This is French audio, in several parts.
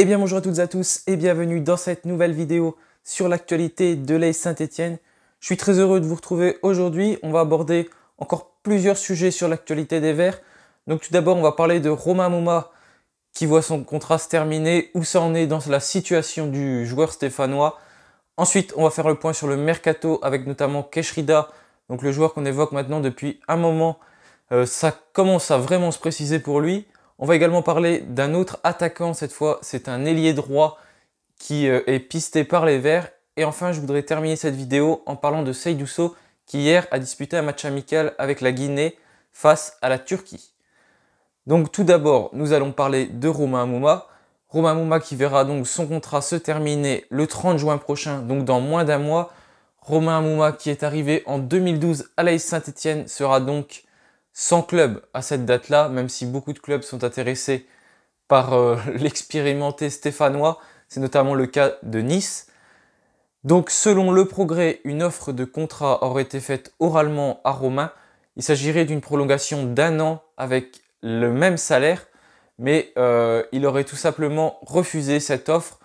Eh bien bonjour à toutes et à tous et bienvenue dans cette nouvelle vidéo sur l'actualité de l'AS Saint-Etienne. Je suis très heureux de vous retrouver aujourd'hui. On va aborder encore plusieurs sujets sur l'actualité des Verts. Donc tout d'abord on va parler de Romain Moma qui voit son contrat se terminer, où ça en est dans la situation du joueur stéphanois. Ensuite on va faire le point sur le mercato avec notamment Keshrida, donc le joueur qu'on évoque maintenant depuis un moment. Euh, ça commence à vraiment se préciser pour lui. On va également parler d'un autre attaquant cette fois, c'est un ailier droit qui euh, est pisté par les Verts. Et enfin, je voudrais terminer cette vidéo en parlant de Seydouso qui hier a disputé un match amical avec la Guinée face à la Turquie. Donc tout d'abord, nous allons parler de Romain Amouma. Romain Mouma qui verra donc son contrat se terminer le 30 juin prochain, donc dans moins d'un mois. Romain Amouma qui est arrivé en 2012 à l'AS Saint-Etienne sera donc sans club à cette date-là, même si beaucoup de clubs sont intéressés par euh, l'expérimenté stéphanois, c'est notamment le cas de Nice. Donc selon le progrès, une offre de contrat aurait été faite oralement à Romain. Il s'agirait d'une prolongation d'un an avec le même salaire, mais euh, il aurait tout simplement refusé cette offre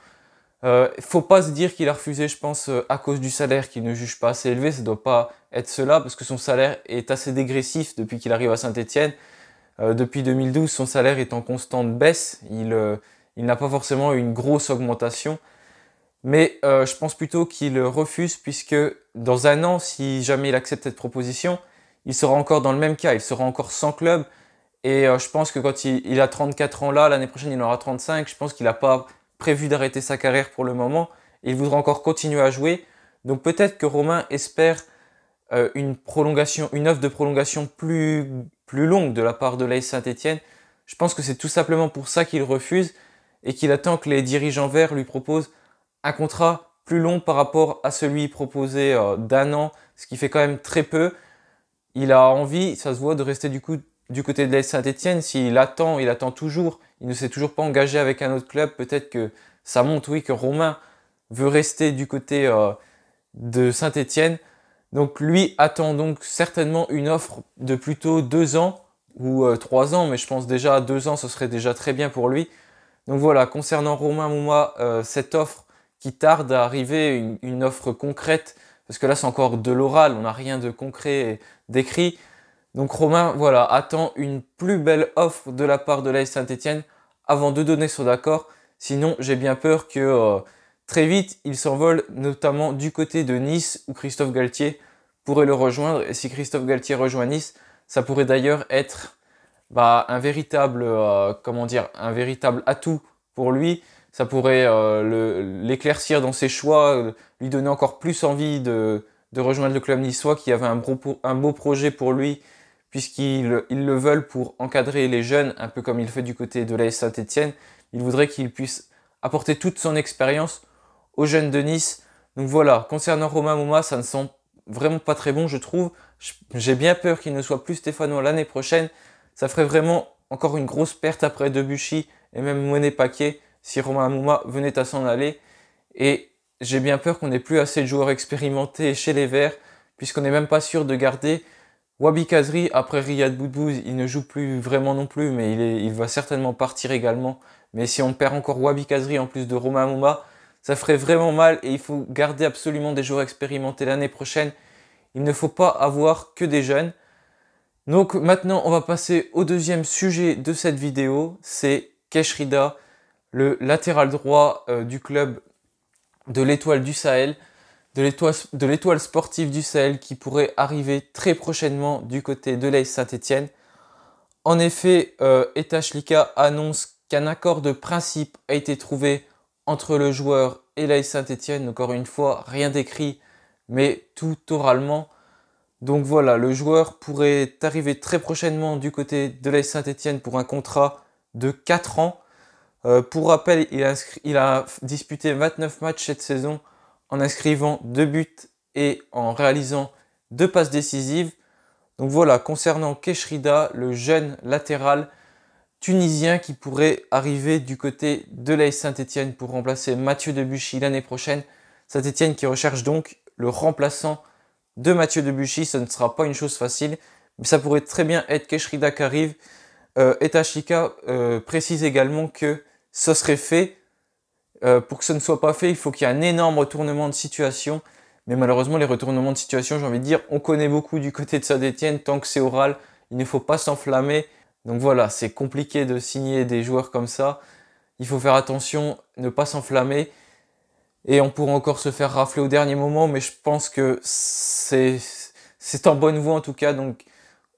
ne euh, faut pas se dire qu'il a refusé, je pense, euh, à cause du salaire qu'il ne juge pas assez élevé. Ça doit pas être cela parce que son salaire est assez dégressif depuis qu'il arrive à Saint-Etienne. Euh, depuis 2012, son salaire est en constante baisse. Il, n'a pas forcément une grosse augmentation. Mais je pense plutôt qu'il refuse puisque dans un an, si jamais il accepte cette proposition, il sera encore dans le même cas. Il sera encore sans club. Et je pense que quand il, il a 34 ans là, l'année prochaine il en aura 35. Je pense qu'il n'a pas prévu d'arrêter sa carrière pour le moment. Il voudra encore continuer à jouer. Donc peut-être que Romain espère euh, une prolongation, une offre de prolongation plus, plus longue de la part de l'AS Saint-Etienne. Je pense que c'est tout simplement pour ça qu'il refuse et qu'il attend que les dirigeants verts lui proposent un contrat plus long par rapport à celui proposé euh, d'un an, ce qui fait quand même très peu. Il a envie, ça se voit, de rester du coup du côté de Saint-Etienne, s'il attend, il attend toujours, il ne s'est toujours pas engagé avec un autre club, peut-être que ça montre, oui, que Romain veut rester du côté euh, de Saint-Etienne. Donc lui attend donc certainement une offre de plutôt deux ans ou euh, trois ans, mais je pense déjà à deux ans, ce serait déjà très bien pour lui. Donc voilà, concernant Romain Mouma, euh, cette offre qui tarde à arriver, une, une offre concrète, parce que là c'est encore de l'oral, on n'a rien de concret décrit. Donc Romain, voilà, attend une plus belle offre de la part de l'AS Saint-Etienne avant de donner son accord. Sinon, j'ai bien peur que euh, très vite, il s'envole notamment du côté de Nice où Christophe Galtier pourrait le rejoindre. Et si Christophe Galtier rejoint Nice, ça pourrait d'ailleurs être bah, un véritable, euh, comment dire, un véritable atout pour lui. Ça pourrait euh, l'éclaircir dans ses choix, lui donner encore plus envie de, rejoindre le club niçois qui avait un beau projet pour lui puisqu'ils le veulent pour encadrer les jeunes, un peu comme il fait du côté de l'AS Saint-Etienne. Il voudrait qu'il puisse apporter toute son expérience aux jeunes de Nice. Donc voilà, concernant Romain Mouma, ça ne sent vraiment pas très bon, je trouve. J'ai bien peur qu'il ne soit plus Stéphano l'année prochaine. Ça ferait vraiment encore une grosse perte après Debuchy et même Monet Paquet si Romain Mouma venait à s'en aller. Et j'ai bien peur qu'on n'ait plus assez de joueurs expérimentés chez les Verts, puisqu'on n'est même pas sûr de garder Wabi Kazri, après Riyad Boudbouz, il ne joue plus vraiment non plus, mais il, va certainement partir également. Mais si on perd encore Wabi Kazri en plus de Romain Mouma, ça ferait vraiment mal et il faut garder absolument des joueurs expérimentés l'année prochaine. Il ne faut pas avoir que des jeunes. Donc maintenant, on va passer au deuxième sujet de cette vidéo, c'est Keshrida, le latéral droit euh, du club de l'Étoile du Sahel de l'étoile sportive du Sahel qui pourrait arriver très prochainement du côté de l'AS Saint-Etienne. En effet, euh, annonce qu'un accord de principe a été trouvé entre le joueur et l'AS Saint-Etienne. Encore une fois, rien d'écrit, mais tout oralement. Donc voilà, le joueur pourrait arriver très prochainement du côté de l'AS Saint-Etienne pour un contrat de 4 ans. Euh, pour rappel, il a, il a disputé 29 matchs cette saison en inscrivant deux buts et en réalisant deux passes décisives. Donc voilà, concernant Keshrida, le jeune latéral tunisien qui pourrait arriver du côté de l'AS Saint-Etienne pour remplacer Mathieu Debuchy l'année prochaine. Saint-Etienne qui recherche donc le remplaçant de Mathieu Debuchy, ce ne sera pas une chose facile, mais ça pourrait très bien être Keshrida qui arrive. Euh, euh, précise également que ce serait fait euh, pour que ce ne soit pas fait, il faut qu'il y ait un énorme retournement de situation. Mais malheureusement, les retournements de situation, j'ai envie de dire, on connaît beaucoup du côté de saint Tant que c'est oral, il ne faut pas s'enflammer. Donc voilà, c'est compliqué de signer des joueurs comme ça. Il faut faire attention, ne pas s'enflammer. Et on pourra encore se faire rafler au dernier moment, mais je pense que c'est en bonne voie en tout cas. Donc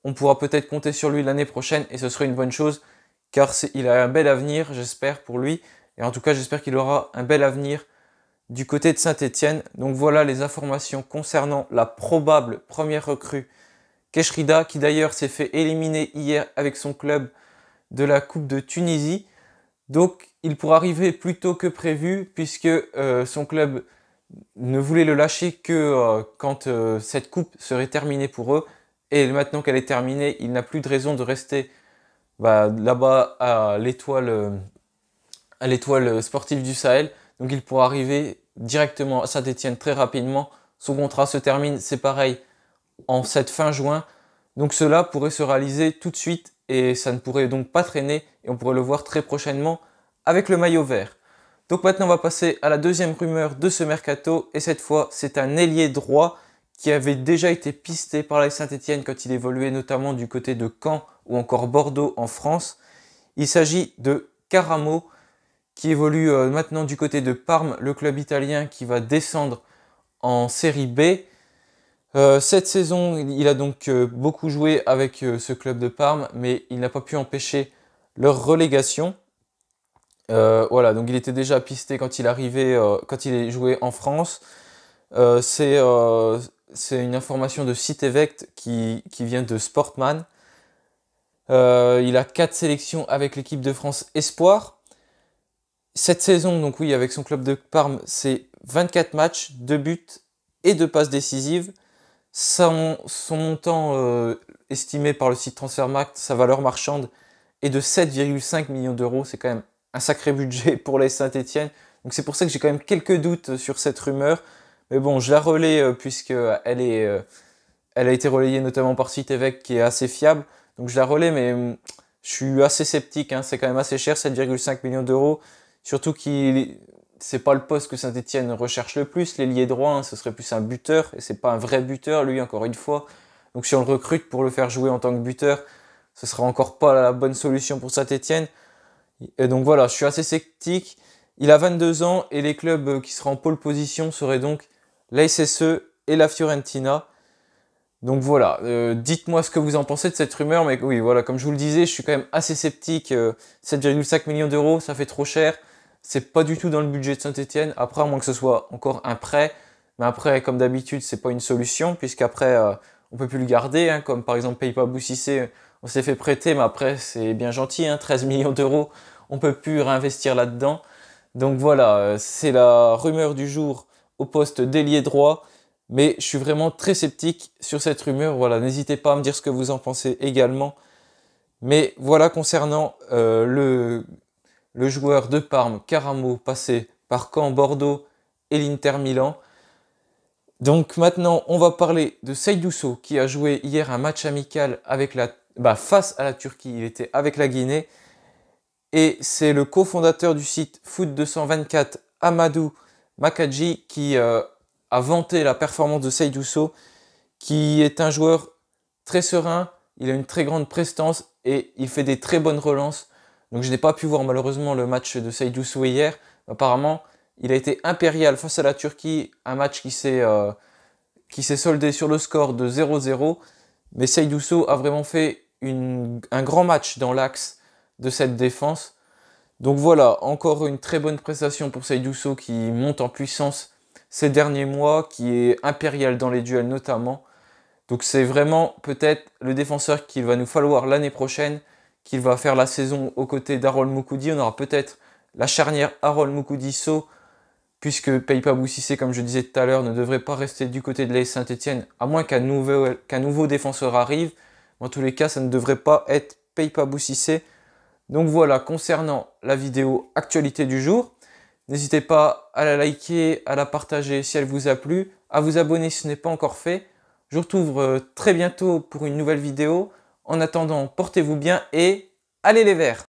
on pourra peut-être compter sur lui l'année prochaine et ce serait une bonne chose car il a un bel avenir, j'espère, pour lui. Et en tout cas, j'espère qu'il aura un bel avenir du côté de Saint-Etienne. Donc voilà les informations concernant la probable première recrue Keshrida, qui d'ailleurs s'est fait éliminer hier avec son club de la Coupe de Tunisie. Donc il pourra arriver plus tôt que prévu, puisque euh, son club ne voulait le lâcher que euh, quand euh, cette coupe serait terminée pour eux. Et maintenant qu'elle est terminée, il n'a plus de raison de rester bah, là-bas à l'étoile à l'étoile euh, sportive du Sahel. Donc il pourra arriver directement à Saint-Etienne très rapidement. Son contrat se termine, c'est pareil, en cette fin juin. Donc cela pourrait se réaliser tout de suite et ça ne pourrait donc pas traîner et on pourrait le voir très prochainement avec le maillot vert. Donc maintenant on va passer à la deuxième rumeur de ce mercato et cette fois c'est un ailier droit qui avait déjà été pisté par la Saint-Etienne quand il évoluait notamment du côté de Caen ou encore Bordeaux en France. Il s'agit de Caramo, qui évolue euh, maintenant du côté de Parme, le club italien qui va descendre en série B. Euh, cette saison, il a donc euh, beaucoup joué avec ce club de Parme, mais il n'a pas pu empêcher leur relégation. voilà, donc il était déjà pisté quand il arrivait, quand il est joué en France. c'est une information de site Evect qui, qui, vient de Sportman. il a 4 sélections avec l'équipe de France Espoir. Cette saison, donc oui, avec son club de Parme, c'est 24 matchs, 2 buts et 2 passes décisives. Son, montant euh, estimé par le site Transfermarkt, sa valeur marchande est de 7,5 millions d'euros. C'est quand même un sacré budget pour les Saint-Etienne. Donc c'est pour ça que j'ai quand même quelques doutes sur cette rumeur. Mais bon, je la relais euh, puisqu'elle est, euh, elle a été relayée notamment par site qui est assez fiable. Donc je la relais, mais hum, je suis assez sceptique. Hein. C'est quand même assez cher, 7,5 millions d'euros. Surtout qu'il c'est pas le poste que Saint-Etienne recherche le plus. Les droit, droits, hein, ce serait plus un buteur, et c'est pas un vrai buteur, lui, encore une fois. Donc si on le recrute pour le faire jouer en tant que buteur, ce sera encore pas la bonne solution pour Saint-Etienne. Et donc voilà, je suis assez sceptique. Il a 22 ans, et les clubs qui seraient en pole position seraient donc la SSE et la Fiorentina. Donc voilà, euh, dites-moi ce que vous en pensez de cette rumeur, mais oui, voilà, comme je vous le disais, je suis quand même assez sceptique. 7,5 euh, millions d'euros, ça fait trop cher. C'est pas du tout dans le budget de Saint-Etienne. Après, à moins que ce soit encore un prêt. Mais après, comme d'habitude, c'est pas une solution, puisqu'après, on euh, on peut plus le garder. Hein. comme par exemple, Paypal Boussissé, on s'est fait prêter, mais après, c'est bien gentil, hein, 13 millions d'euros, on peut plus réinvestir là-dedans. Donc voilà, euh, c'est la rumeur du jour au poste d'ailier droit. Mais je suis vraiment très sceptique sur cette rumeur. Voilà, n'hésitez pas à me dire ce que vous en pensez également. Mais voilà concernant euh, le le joueur de Parme, Caramo, passé par Caen, Bordeaux et l'Inter Milan. Donc maintenant, on va parler de Seydouso qui a joué hier un match amical avec la, bah, face à la Turquie. Il était avec la Guinée. Et c'est le cofondateur du site Foot 224, Amadou Makadji, qui euh, a vanté la performance de Seydouso, qui est un joueur très serein. Il a une très grande prestance et il fait des très bonnes relances. Donc je n'ai pas pu voir malheureusement le match de Seydou hier. Apparemment, il a été impérial face à la Turquie, un match qui s'est euh, soldé sur le score de 0-0. Mais Seydou a vraiment fait un grand match dans l'axe de cette défense. Donc voilà, encore une très bonne prestation pour Seydou qui monte en puissance ces derniers mois, qui est impérial dans les duels notamment. Donc c'est vraiment peut-être le défenseur qu'il va nous falloir l'année prochaine qu'il va faire la saison aux côtés d'Harold Moukoudi. On aura peut-être la charnière Harold Moukoudi-So, puisque Peipa Boussissé, comme je disais tout à l'heure, ne devrait pas rester du côté de l'AS Saint-Etienne, à moins qu'un nouveau, nouveau, défenseur arrive. En tous les cas, ça ne devrait pas être Peipa Boussissé. Donc voilà, concernant la vidéo actualité du jour, n'hésitez pas à la liker, à la partager si elle vous a plu, à vous abonner si ce n'est pas encore fait. Je vous retrouve euh, très bientôt pour une nouvelle vidéo. En attendant, portez-vous bien et allez les verts